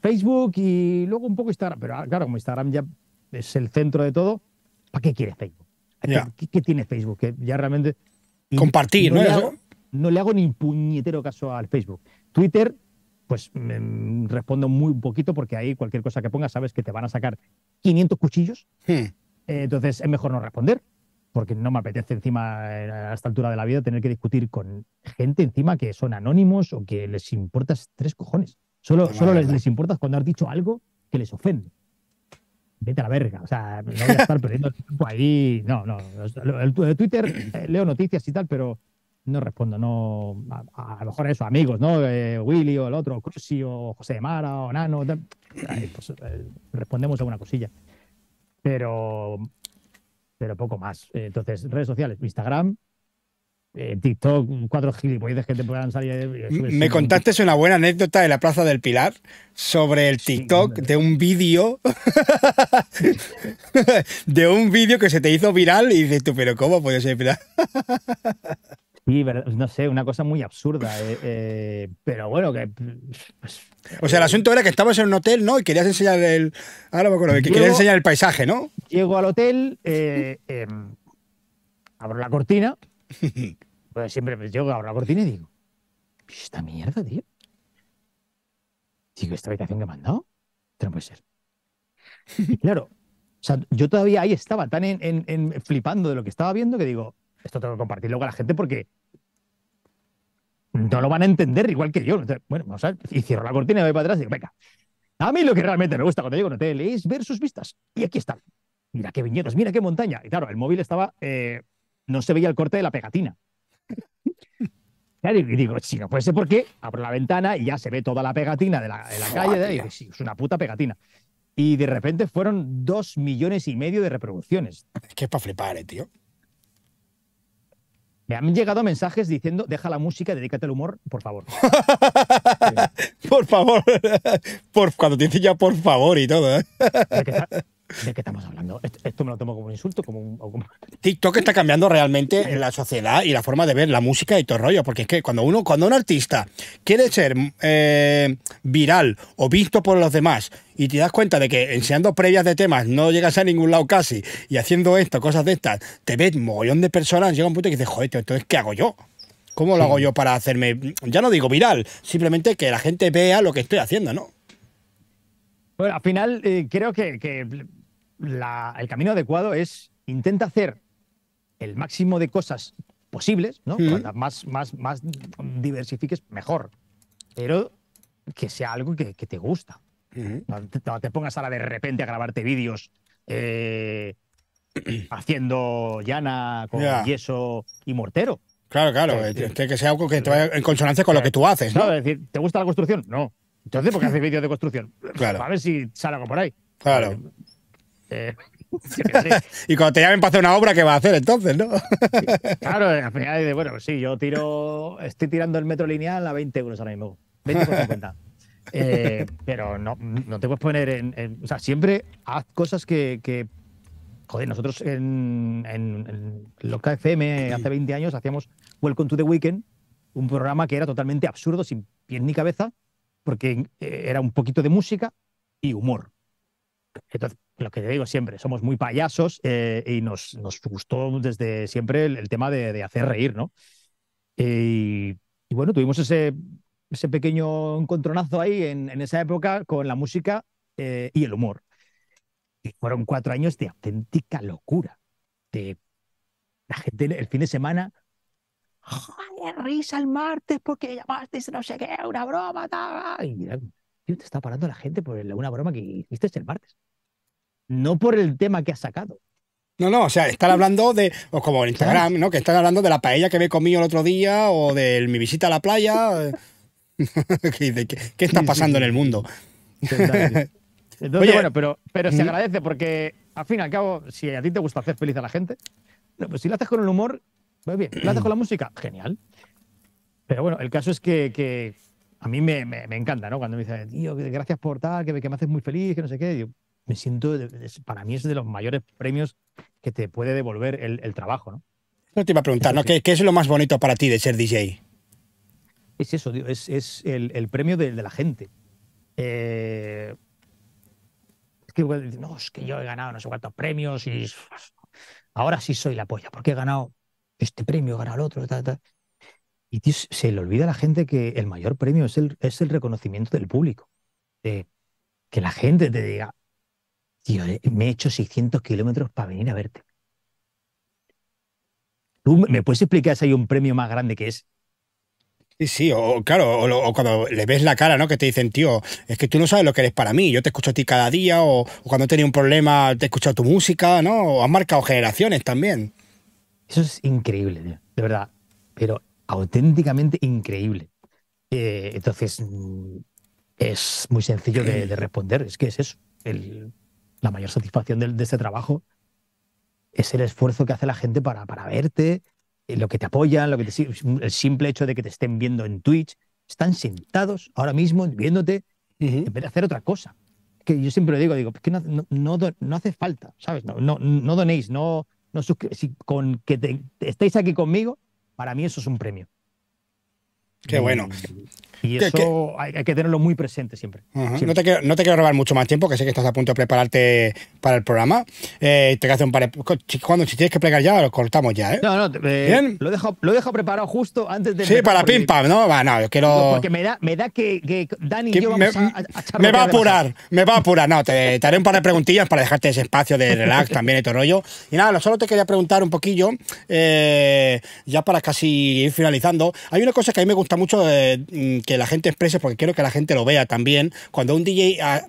B: Facebook y luego un poco Instagram, pero ah, claro, como Instagram ya es el centro de todo, ¿para qué quiere Facebook? ¿Qué, tiene Facebook? Que ya realmente. Compartir, ¿no? ¿no? Le hago, no le hago ni puñetero caso al Facebook. Twitter, pues me mm, respondo muy poquito porque ahí cualquier cosa que pongas sabes que te van a sacar 500 cuchillos. Hmm. Eh, entonces es mejor no responder porque no me apetece encima eh, a esta altura de la vida tener que discutir con gente encima que son anónimos o que les importas tres cojones. Solo, pues solo les, les importas cuando has dicho algo que les ofende vete a la verga. O sea, no voy a estar perdiendo tiempo ahí. No, no. El, Twitter eh, leo noticias y tal, pero no respondo. No, a, lo mejor eso, amigos, ¿no? Eh, Willy o el otro, o o José de Mara o Nano. Pues, eh, respondemos a una cosilla. Pero, pero poco más. Entonces, redes sociales, Instagram, eh, TikTok, cuatro gilipollas que te puedan salir. Me contaste
A: una buena anécdota de la Plaza del Pilar sobre el TikTok de un vídeo.
B: de un vídeo que se te hizo
A: viral y dices tú, pero ¿cómo puede ser viral?
B: Sí, no sé, una cosa muy absurda. Eh, eh, pero bueno, que. Pues, o sea, el
A: asunto era que estabas en un hotel, ¿no? Y querías enseñar el. Ahora me acuerdo, que querías enseñar el paisaje, ¿no?
B: Llego al hotel, em, abro la cortina. Pues siempre siempre yo la cortina y digo, esta mierda, tío. Digo, esta habitación que me han dado, no puede ser. claro, o sea, yo todavía ahí estaba tan en, flipando de lo que estaba viendo que digo, esto tengo que compartirlo con la gente porque no lo van a entender igual que yo. Bueno, vamos a ver, y cierro la cortina y voy para atrás y digo, venga, a mí lo que realmente me gusta cuando llego a un hotel es ver sus vistas. Y aquí están. Mira qué viñedos, mira qué montaña. Y claro, el móvil estaba, eh, no se veía el corte de la pegatina. Y digo, si no por porque abro la ventana y ya se ve toda la pegatina de la, calle. De Sí, es una puta pegatina. Y de repente fueron dos millones y medio de reproducciones. Es que es para flipar, eh, tío. Me han llegado mensajes diciendo, deja la música, dedícate al humor, por favor.
A: por favor. por, cuando te dice ya por favor y todo. ¿eh?
B: ¿De qué estamos hablando? Esto me lo tomo como un insulto, como un,
A: TikTok está cambiando realmente la sociedad y la forma de ver la música y todo el rollo, porque es que cuando uno, cuando un artista quiere ser eh, viral o visto por los demás y te das cuenta de que enseñando previas de temas no llegas a ningún lado casi y haciendo esto, cosas de estas, te ves mollón de personas, llega un punto que dices, joder, entonces ¿qué hago yo? ¿Cómo lo hago yo para hacerme, ya no digo viral, simplemente que la gente vea lo que estoy haciendo, ¿no?
B: Bueno, al final eh, creo que, que el camino adecuado es intenta hacer el máximo de cosas posibles, ¿no? más, más, más diversifiques, mejor. Pero que sea algo que, te gusta. No, te, pongas ahora de repente a grabarte vídeos eh, haciendo llana con yeso y mortero. Claro, claro. Eh, que sea algo que te vaya eh, en consonancia con lo que tú haces. ¿no? es decir, ¿te gusta la construcción? No. Entonces, ¿por qué haces vídeos de construcción? Claro. A ver si sale algo por ahí. Claro. Eh,
A: y cuando te llamen para hacer una obra, ¿qué va a hacer entonces, no?
B: claro, al final dice, eh, bueno, sí, yo tiro, estoy tirando el metro lineal a 20 euros ahora mismo. 20 por 50. Eh, pero no, no te puedes poner en, O sea, siempre haz cosas que. joder, nosotros en, en, en los KFM hace 20 años hacíamos Welcome to the Weekend, un programa que era totalmente absurdo, sin pies ni cabeza, porque era un poquito de música y humor. Entonces, lo que te digo siempre, somos muy payasos eh, y nos, nos, gustó desde siempre el, tema de, de, hacer reír, ¿no? Y, bueno, tuvimos ese, ese, pequeño encontronazo ahí en, esa época con la música eh, y el humor. fueron cuatro años de auténtica locura. De, la gente el fin de semana, ¡joder, risa el martes porque martes no sé qué, una broma! Tal! Y te está parando la gente por una broma que hiciste el martes no por el tema que ha sacado.
A: No, no, o sea, están hablando de, o como en Instagram, ¿no? Que están hablando de la paella que me he comido el otro día o de mi visita a la playa. ¿Qué, qué, está pasando en el mundo?
B: Oye, bueno, pero, pero se agradece porque, al fin y al cabo, si a ti te gusta hacer feliz a la gente, no, pues si lo haces con el humor, muy pues bien. ¿Lo haces con la música? Genial. Pero bueno, el caso es que, a mí me, encanta, ¿no? Cuando me dicen, tío, gracias por tal, que me, que me haces muy feliz, que no sé qué. Yo, me siento, para mí es de los mayores premios que te puede devolver el, trabajo, ¿no? te iba a preguntar, ¿no? ¿Qué, es lo más
A: bonito para ti de ser DJ?
B: Es eso, es, el, premio de, la gente. Eh, es que no, es que yo he ganado no sé cuántos premios y ahora sí soy la polla, porque he ganado este premio, he ganado el otro, Y tío, se le olvida a la gente que el mayor premio es el, es el reconocimiento del público. que la gente te diga, Tío, eh, me he hecho 600 kilómetros para venir a verte. ¿Tú me puedes explicar si hay un premio más grande que es? Sí, sí, o claro, o, cuando le
A: ves la cara, ¿no? Que te dicen, tío, es que tú no sabes lo que eres para mí, yo te escucho a ti cada día, o, cuando he tenido un problema te he escuchado tu música, ¿no? O has marcado generaciones también. Eso es increíble,
B: tío, de verdad, pero auténticamente increíble. Eh, entonces, mm, es muy sencillo de, de, responder, es que es eso, el, la mayor satisfacción de, este trabajo es el esfuerzo que hace la gente para, verte, eh, lo que te apoyan, lo que el simple hecho de que te estén viendo en Twitch. Están sentados ahora mismo viéndote en vez de hacer otra cosa. Que yo siempre lo digo, digo, no, hace falta, ¿sabes? No, no, donéis, no, no con que te, estéis aquí conmigo, para mí eso es un premio. Qué bueno. Eh, y eso Hay, que tenerlo muy presente siempre.
A: No, te quiero, robar mucho más tiempo, que sé que estás a punto de prepararte para el programa. Eh, te hace un par Cuando si tienes que plegar ya, lo cortamos ya,
B: ¿eh? No, no, eh, ¿Bien? Lo, dejo, lo preparado justo antes de... Sí, para pim
A: ¿no? Va, no, yo quiero... Porque
B: me da, que, Dani me, va a apurar,
A: me va a apurar. No, te, haré un par de preguntillas para dejarte ese espacio de relax también y todo rollo. Y nada, solo te quería preguntar un poquillo, ya para casi ir finalizando. Hay una cosa que a mí me gusta mucho que la gente exprese, porque quiero que la gente lo vea también, cuando un DJ ha,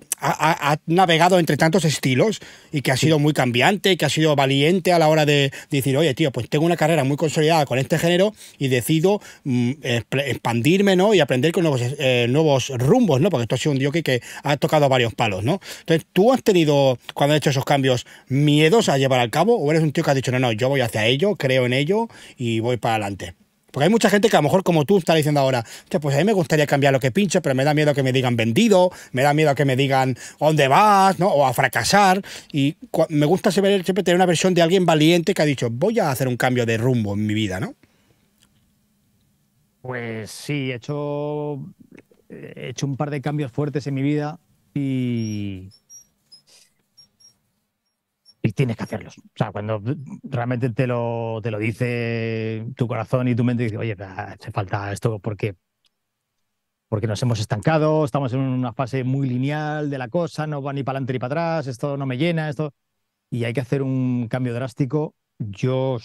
A: navegado entre tantos estilos y que ha sido muy cambiante, que ha sido valiente a la hora de, decir, oye, tío, pues tengo una carrera muy consolidada con este género y decido mm, expandirme, ¿no? Y aprender con nuevos, eh, nuevos rumbos, ¿no? Porque esto ha sido un DJ que, ha tocado varios palos, ¿no? Entonces, ¿tú has tenido, cuando has hecho esos cambios, miedos a llevar al cabo? ¿O eres un tío que ha dicho, no, no, yo voy hacia ello, creo en ello y voy para adelante? Porque hay mucha gente que a lo mejor como tú está diciendo ahora, pues a mí me gustaría cambiar lo que pincho, pero me da miedo que me digan vendido, me da miedo que me digan dónde vas, ¿no? O a fracasar. Y me gusta siempre, siempre tener una versión de alguien valiente que ha dicho, voy a hacer un cambio de rumbo en mi
B: vida, ¿no? Pues sí, he hecho, he hecho un par de cambios fuertes en mi vida y, y tienes que hacerlos. O sea, cuando realmente te lo, te lo dice tu corazón y tu mente, dice, oye, hace falta esto porque, porque nos hemos estancado, estamos en una fase muy lineal de la cosa, no va ni para adelante ni para atrás, esto no me llena, esto. Y hay que hacer un cambio drástico. Yo,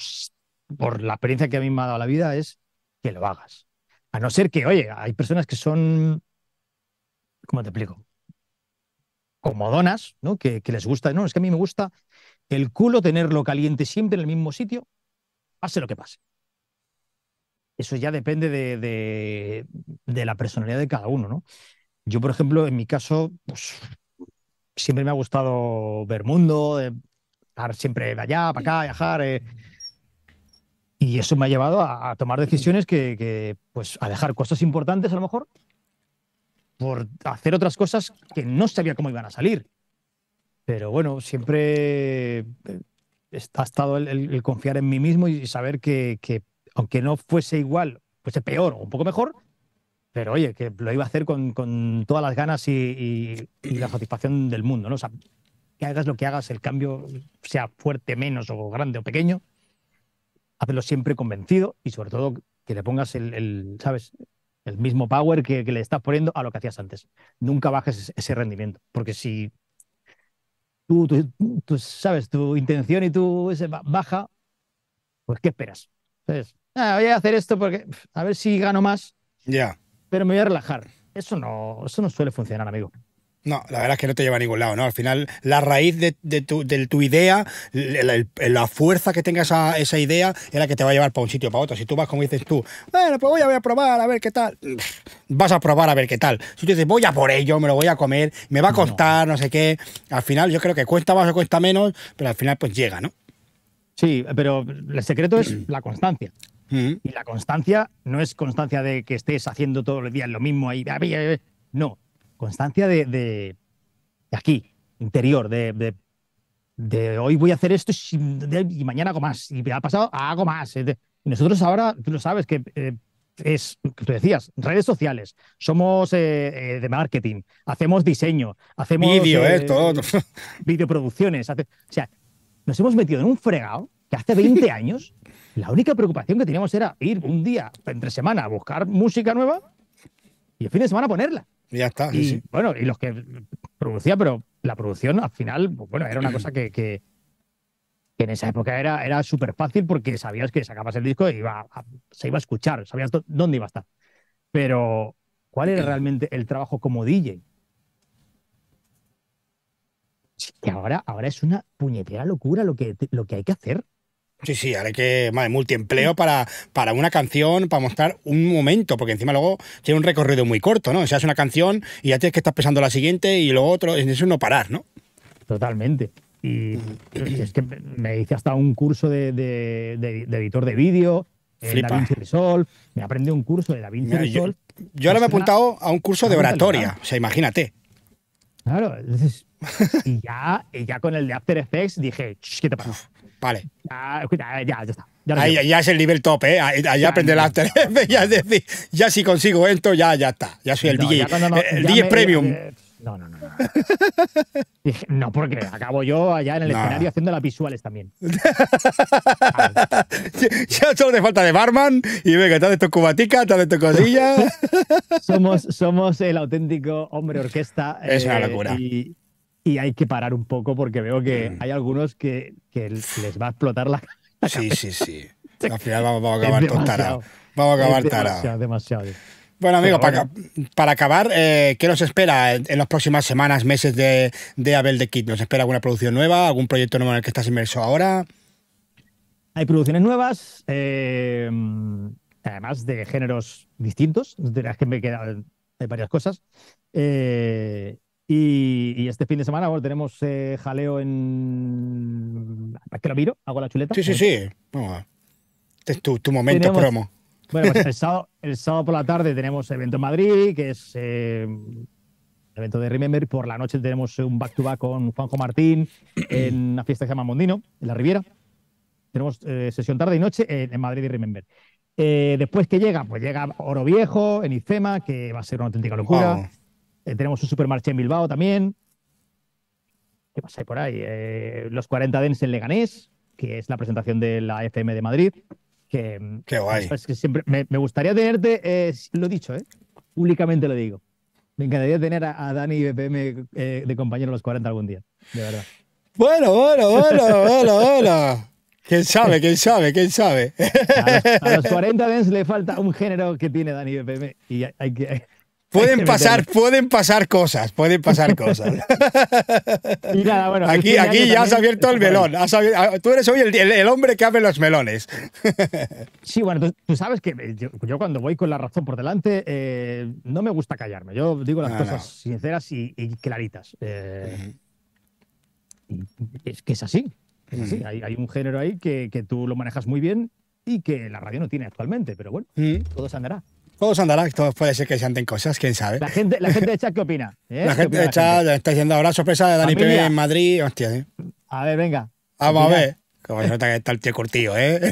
B: por la experiencia que a mí me ha dado la vida, es que lo hagas. A no ser que, oye, hay personas que son. ¿Cómo te explico? Como donas, ¿no? Que, que les gusta. No, es que a mí me gusta el culo tenerlo caliente siempre en el mismo sitio, pase lo que pase. Eso ya depende de, la personalidad de cada uno, ¿no? Yo, por ejemplo, en mi caso, pues, siempre me ha gustado ver mundo, eh, estar siempre de allá, para acá, viajar. Eh. y eso me ha llevado a, tomar decisiones que, pues, a dejar cosas importantes a lo mejor, por hacer otras cosas que no sabía cómo iban a salir. Pero bueno, siempre eh, ha estado el, confiar en mí mismo y saber que, aunque no fuese igual, fuese peor o un poco mejor, pero oye, que lo iba a hacer con, todas las ganas y, la satisfacción del mundo, ¿no? O sea, que hagas lo que hagas, el cambio sea fuerte, menos o grande o pequeño, hazlo siempre convencido y sobre todo que le pongas el, ¿sabes? El mismo power que, que, le estás poniendo a lo que hacías antes. Nunca bajes ese rendimiento, porque si tú, tú, sabes, tu intención y tu baja, pues ¿qué esperas? Entonces, ah, voy a hacer esto porque a ver si gano más, Ya. pero me voy a relajar. Eso no, eso no suele funcionar, amigo.
A: No, la verdad es que no te lleva a ningún lado, ¿no? Al final, la raíz de, tu, idea, la, fuerza que tenga esa, esa idea, es la que te va a llevar para un sitio o para otro. Si tú vas como dices tú, bueno, pues voy a, probar, a ver qué tal, vas a probar a ver qué tal. Si tú dices, voy a por ello, me lo voy a comer, me va a costar, no, sé qué, al final yo creo que cuesta más o
B: cuesta menos, pero al final pues llega, ¿no? Sí, pero el secreto es mm. la constancia. Mm. Y la constancia no es constancia de que estés haciendo todos los días lo mismo ahí. No, constancia de, aquí, interior, de, hoy voy a hacer esto y, mañana hago más, y ha pasado, hago más. Eh, nosotros ahora, tú lo sabes, que eh, es, tú decías, redes sociales, somos eh, de marketing, hacemos diseño, hacemos... Vídeo, eh, todo. Videoproducciones, o sea, nos hemos metido en un fregado que hace 20 años la única preocupación que teníamos era ir un día entre semana a buscar música nueva y el fin de semana ponerla. Ya está. Y, Bueno, y los que producía, pero la producción al final, pues, bueno, era una cosa que, en esa época era, era súper fácil porque sabías que sacabas el disco y e se iba a escuchar, sabías dónde iba a estar. Pero, ¿cuál era realmente el trabajo como DJ? que ahora, ahora es una puñetera locura lo que, lo que hay que hacer.
A: Sí, sí, hay que, madre, multiempleo para, para una canción, para mostrar un momento, porque encima luego tiene un recorrido muy corto, ¿no? O sea, es una canción y ya tienes que estar pensando la siguiente y lo otro, es no parar, ¿no?
B: Totalmente. Y es que me hice hasta un curso de, editor de vídeo, Flipa. Da Vinci Resolve, me aprendí un curso de Da Vinci Resolve. Yo, ahora me he apuntado a un curso de oratoria,
A: o sea, imagínate.
B: Claro, entonces, y, ya, y ya con el de After Effects dije, ¿qué te pasa? Vale. Ah, eh, ya, ya, está. Ya, es el nivel
A: top, ¿eh? Allá aprende las After ya ya si consigo esto, ya, ya está. Ya soy el DJ. Eh, el DJ Premium.
B: no, no, no. No. no, porque acabo yo allá en el escenario haciendo las visuales también. ya solo te
A: falta de barman y venga, tal de tu cubatica, te de tu cosilla.
B: somos, somos el auténtico hombre orquesta. Es una eh, locura y hay que parar un poco porque veo que mm. hay algunos que, les va a explotar la, Sí, sí, sí. Al final vamos, a acabar con Vamos a acabar tara Demasiado, Bueno, amigo, para,
A: acabar, eh, ¿qué nos espera en, las próximas semanas, meses de, Abel de Kit? ¿Nos espera alguna producción nueva,
B: algún proyecto nuevo en el que estás inmerso ahora? Hay producciones nuevas, eh, además de géneros distintos, de las que me quedan. hay varias cosas. Eh, y, este fin de semana tenemos eh, jaleo en. ¿Que lo miro? ¿Hago la chuleta? Sí, sí, sí. Vamos. Este es tu, momento promo. Bueno, pues el sábado, por la tarde tenemos evento en Madrid, que es eh, evento de Remember. Por la noche tenemos un back-to-back con Juanjo Martín en una fiesta que se llama Mondino, en la Riviera. Tenemos eh, sesión tarde y noche en, Madrid y Remember. después que llega, pues llega Oro Viejo en Icema, que va a ser una auténtica locura. Eh, tenemos un supermarché en Bilbao también. ¿Qué pasa ahí por ahí? Eh, los 40 Dents en Leganés, que es la presentación de la FM de Madrid. Que, mm, Qué guay. siempre me, gustaría tenerte, eh, lo dicho, eh, públicamente lo digo. Me encantaría tener a, Dani y BPM de compañero los 40 algún día, de verdad. Bueno, bueno, bueno, bueno, bueno. ¿Quién sabe? ¿Quién sabe? ¿Quién sabe? A los, 40 Dens le falta un género que tiene Dani BPM y hay que, Pueden pasar,
A: pueden pasar cosas, pueden pasar cosas. aquí este aquí ya has abierto el melón. Ah, tú eres hoy el, hombre que abre los melones.
B: sí, bueno, tú, sabes que eh, yo, cuando voy con la razón por delante eh, no me gusta callarme. Yo digo las cosas sinceras y, claritas. Eh, es que es así. hay, un género ahí que, tú lo manejas muy bien y que la radio no tiene actualmente, pero bueno, todo se andará. Todos andará, todos puede ser que se anden cosas, quién sabe. La gente, la gente de chat, ¿qué opina? ¿Eh? La gente de chat
A: está diciendo ahora sorpresa de Dani Pérez en Madrid. Hostia, ¿eh?
B: A ver, venga. Vamos a ver.
A: Como se nota que está el tío curtido, ¿eh?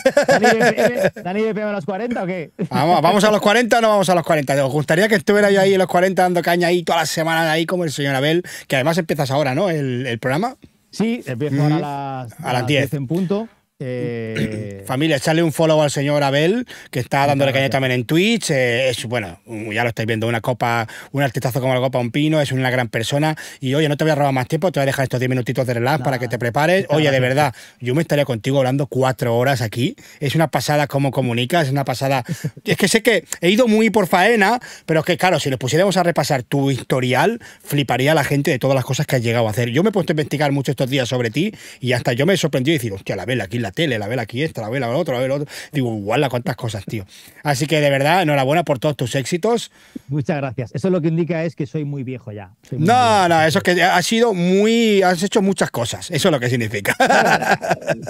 B: ¿Dani PM a los 40 o qué? Vamos, ¿vamos a los
A: 40 o no vamos a los 40? ¿Os gustaría que estuviera yo ahí en los 40 dando caña ahí la semana semanas ahí como el señor Abel? Que además empiezas ahora, ¿no? El, programa. Sí, empiezo ahora
B: a las, 10 mm, en punto. Eh,
A: Familia, echarle un follow al señor Abel, que está dándole caña también en Twitch. Eh, es, bueno, ya lo estáis viendo, una copa, un artistazo como la copa, un pino, es una gran persona. Y oye, no te voy a robar más tiempo, te voy a dejar estos 10 minutitos de relax para que te prepares. Oye, de verdad, yo me estaría contigo hablando cuatro horas aquí. Es una pasada como comunicas, es una pasada. es que sé que he ido muy por faena, pero es que claro, si nos pusiéramos a repasar tu historial, fliparía a la gente de todas las cosas que has llegado a hacer. Yo me he puesto a investigar mucho estos días sobre ti y hasta yo me he sorprendido y decir, hostia, la vela aquí la tele, la vela aquí esta, la vela la otra, la vela otra. Digo, igual cuántas cosas, tío. Así que de verdad, enhorabuena por todos tus éxitos. Muchas gracias. Eso lo que indica
B: es que soy muy viejo ya. no,
A: no, eso es que has sido muy. Has hecho muchas cosas. Eso es lo que significa.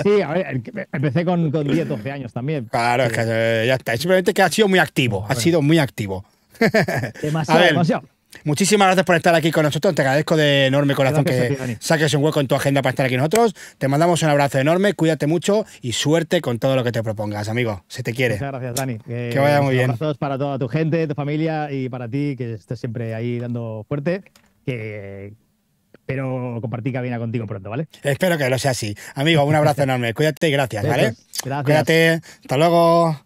A: Sí,
B: a ver, em, empecé con, 10, 12 años también. Claro, es que
A: eh, ya está. Simplemente que has sido muy activo. Has sido muy activo.
B: Demasiado, demasiado.
A: Muchísimas gracias por estar aquí con nosotros. Te agradezco de enorme corazón que saques un hueco en tu agenda para estar aquí nosotros. Te mandamos un abrazo enorme, cuídate mucho y suerte con todo lo que te propongas, amigo. Se te quiere. Muchas
B: gracias, Dani. Que, eh, vaya muy bien. abrazo para toda tu gente, tu familia y para ti, que estés siempre ahí dando fuerte. Que espero compartir cabina contigo pronto, ¿vale? Espero que lo sea así. Amigo, un abrazo enorme. Cuídate y gracias, ¿vale? Gracias. Cuídate. Hasta luego.